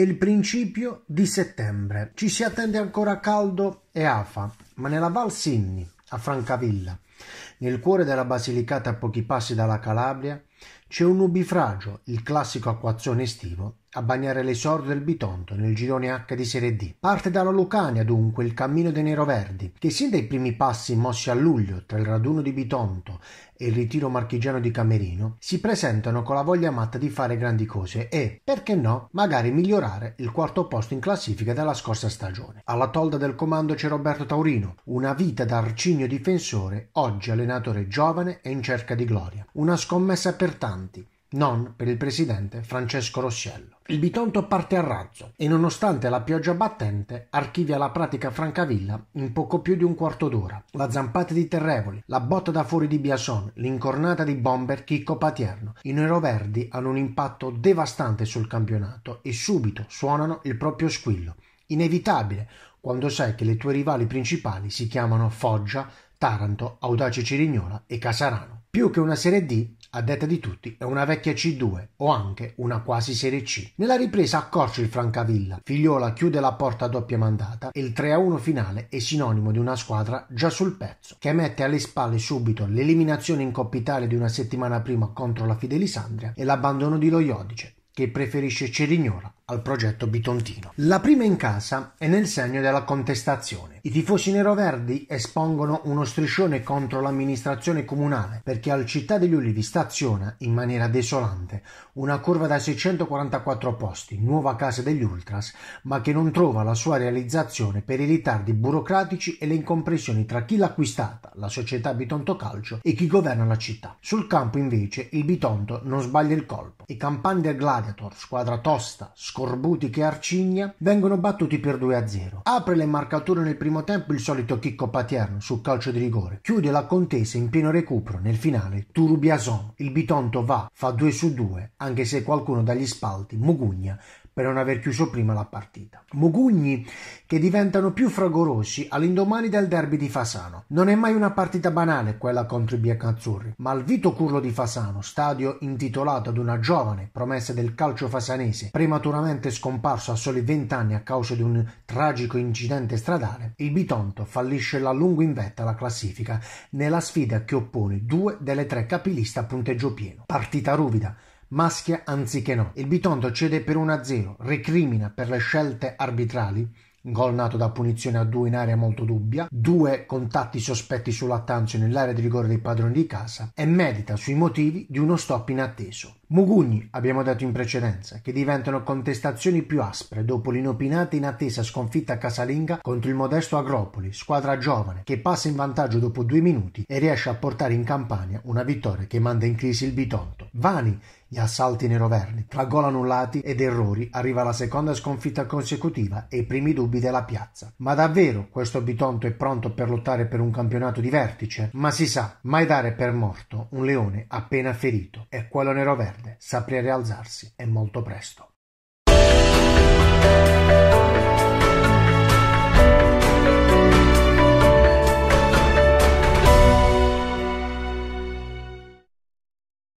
è il principio di settembre. Ci si attende ancora caldo e afa, ma nella Val Sinni, a Francavilla, nel cuore della Basilicata a pochi passi dalla Calabria, c'è un nubifragio, il classico acquazzone estivo, a bagnare l'esordio del Bitonto nel girone H di Serie D. Parte dalla Lucania dunque il cammino dei neroverdi, che sin dai primi passi mossi a luglio tra il raduno di Bitonto e il ritiro marchigiano di Camerino, si presentano con la voglia matta di fare grandi cose e, perché no, magari migliorare il quarto posto in classifica della scorsa stagione. Alla tolda del comando c'è Roberto Taurino, una vita da arcigno difensore, oggi allenatore giovane e in cerca di gloria. Una scommessa per per non per il presidente Francesco Rossiello. Il Bitonto parte a razzo e nonostante la pioggia battente archivia la pratica Francavilla in poco più di un quarto d'ora. La zampata di Terrevoli, la botta da fuori di Biason, l'incornata di bomber Chicco Patierno. I neroverdi hanno un impatto devastante sul campionato e subito suonano il proprio squillo. Inevitabile quando sai che le tue rivali principali si chiamano Foggia, Taranto, Audace Cirignola e Casarano. Più che una Serie D, a detta di tutti è una vecchia C2 o anche una quasi Serie C. Nella ripresa accorcia il Francavilla, Figliola chiude la porta a doppia mandata e il 3-1 finale è sinonimo di una squadra già sul pezzo, che mette alle spalle subito l'eliminazione in Coppa Italia di una settimana prima contro la Fidelisandria e l'abbandono di Loiodice, che preferisce Cerignola al progetto bitontino. La prima in casa è nel segno della contestazione. I tifosi neroverdi espongono uno striscione contro l'amministrazione comunale perché al Città degli Ulivi staziona in maniera desolante una curva da 644 posti, nuova casa degli Ultras, ma che non trova la sua realizzazione per i ritardi burocratici e le incompressioni tra chi l'ha acquistata, la società Bitonto Calcio, e chi governa la città. Sul campo invece il Bitonto non sbaglia il colpo. I campani Gladiator, squadra tosta, scoperta, scorbuti che Arcigna vengono battuti per 2 a 0. Apre le marcature nel primo tempo il solito Chicco Paterno sul calcio di rigore. Chiude la contesa in pieno recupero nel finale Turubiason. Il Bitonto va, fa 2 su 2, anche se qualcuno dagli spalti, Mugugna, per non aver chiuso prima la partita. Mugugni che diventano più fragorosi all'indomani del derby di Fasano. Non è mai una partita banale quella contro i biancazzurri, ma al Vito Curlo di Fasano, stadio intitolato ad una giovane promessa del calcio fasanese, prematuramente scomparso a soli 20 anni a causa di un tragico incidente stradale, il Bitonto fallisce la lungo in vetta alla classifica nella sfida che oppone due delle tre capiliste a punteggio pieno. Partita ruvida maschia anziché no. Il Bitondo cede per 1-0, recrimina per le scelte arbitrali gol nato da punizione a due in area molto dubbia, due contatti sospetti sull'attanzio nell'area di rigore dei padroni di casa e medita sui motivi di uno stop inatteso. Mugugni, abbiamo detto in precedenza, che diventano contestazioni più aspre dopo l'inopinata e inattesa sconfitta casalinga contro il modesto Agropoli, squadra giovane che passa in vantaggio dopo due minuti e riesce a portare in campagna una vittoria che manda in crisi il Bitonto. Vani gli assalti neroverdi, tra gol annullati ed errori arriva la seconda sconfitta consecutiva e i primi dubbi della piazza. Ma davvero questo Bitonto è pronto per lottare per un campionato di vertice? Ma si sa, mai dare per morto un leone appena ferito. È quello neroverdi perde, saprà rialzarsi, e molto presto.